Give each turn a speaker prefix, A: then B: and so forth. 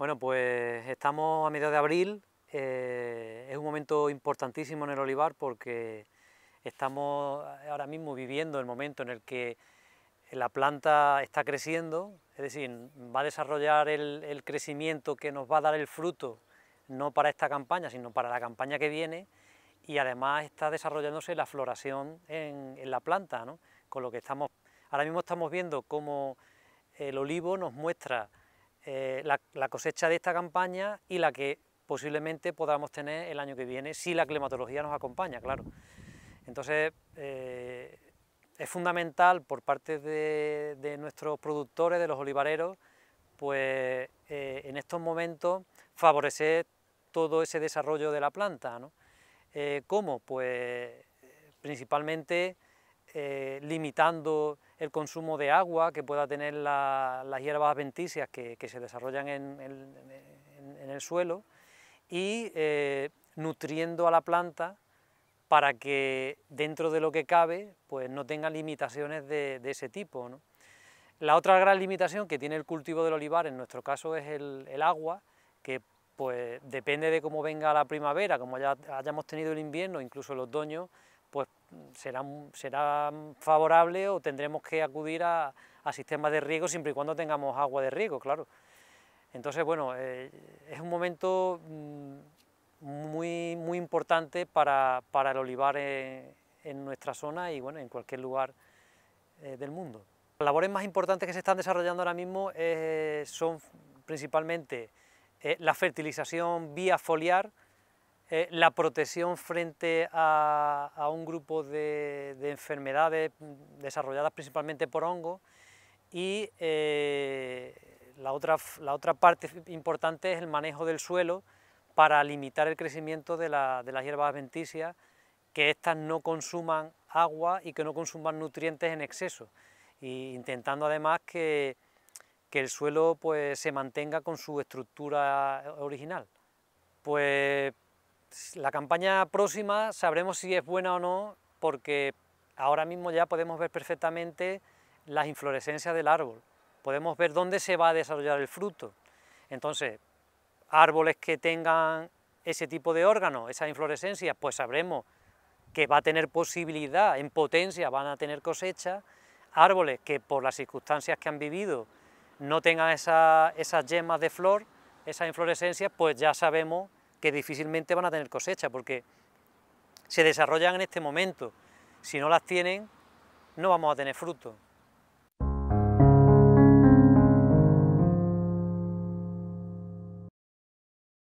A: Bueno, pues estamos a mediados de abril, eh, es un momento importantísimo en el olivar porque estamos ahora mismo viviendo el momento en el que la planta está creciendo, es decir, va a desarrollar el, crecimiento que nos va a dar el fruto, no para esta campaña, sino para la campaña que viene, y además está desarrollándose la floración en, la planta, con lo que estamos, ahora mismo estamos viendo cómo el olivo nos muestra eh, la, cosecha de esta campaña y la que posiblemente podamos tener el año que viene, si la climatología nos acompaña, claro. Entonces, eh, es fundamental por parte de, nuestros productores, de los olivareros, pues eh, en estos momentos favorecer todo ese desarrollo de la planta. ¿no? ¿Cómo? Pues principalmente eh, limitando el consumo de agua que pueda tener las hierbas adventicias que, se desarrollan en, el suelo y eh, nutriendo a la planta para que dentro de lo que cabe pues no tenga limitaciones de, ese tipo. La otra gran limitación que tiene el cultivo del olivar en nuestro caso es el, agua, que pues depende de cómo venga la primavera, como ya hayamos tenido el invierno, incluso el otoño, pues será, favorable o tendremos que acudir a, sistemas de riego siempre y cuando tengamos agua de riego, claro. Entonces, bueno, eh, es un momento mm, muy, importante para, el olivar en, nuestra zona y bueno, en cualquier lugar eh, del mundo. Las labores más importantes que se están desarrollando ahora mismo eh, son principalmente la fertilización vía foliar, eh, la protección frente a, un grupo de, enfermedades desarrolladas principalmente por hongos y eh, la, otra, la otra parte importante es el manejo del suelo para limitar el crecimiento de, las hierbas adventicias, que éstas no consuman agua y que no consuman nutrientes en exceso, y intentando además que, el suelo pues, se mantenga con su estructura original. Pues la campaña próxima sabremos si es buena o no porque ahora mismo ya podemos ver perfectamente las inflorescencias del árbol. Podemos ver dónde se va a desarrollar el fruto. Entonces, árboles que tengan ese tipo de órgano, esas inflorescencias, pues sabremos que va a tener posibilidad, en potencia van a tener cosecha, árboles que por las circunstancias que han vivido no tengan esa, esas yemas de flor, esas inflorescencias, pues ya sabemos que difícilmente van a tener cosecha porque se desarrollan en este momento. Si no las tienen, no vamos a tener fruto.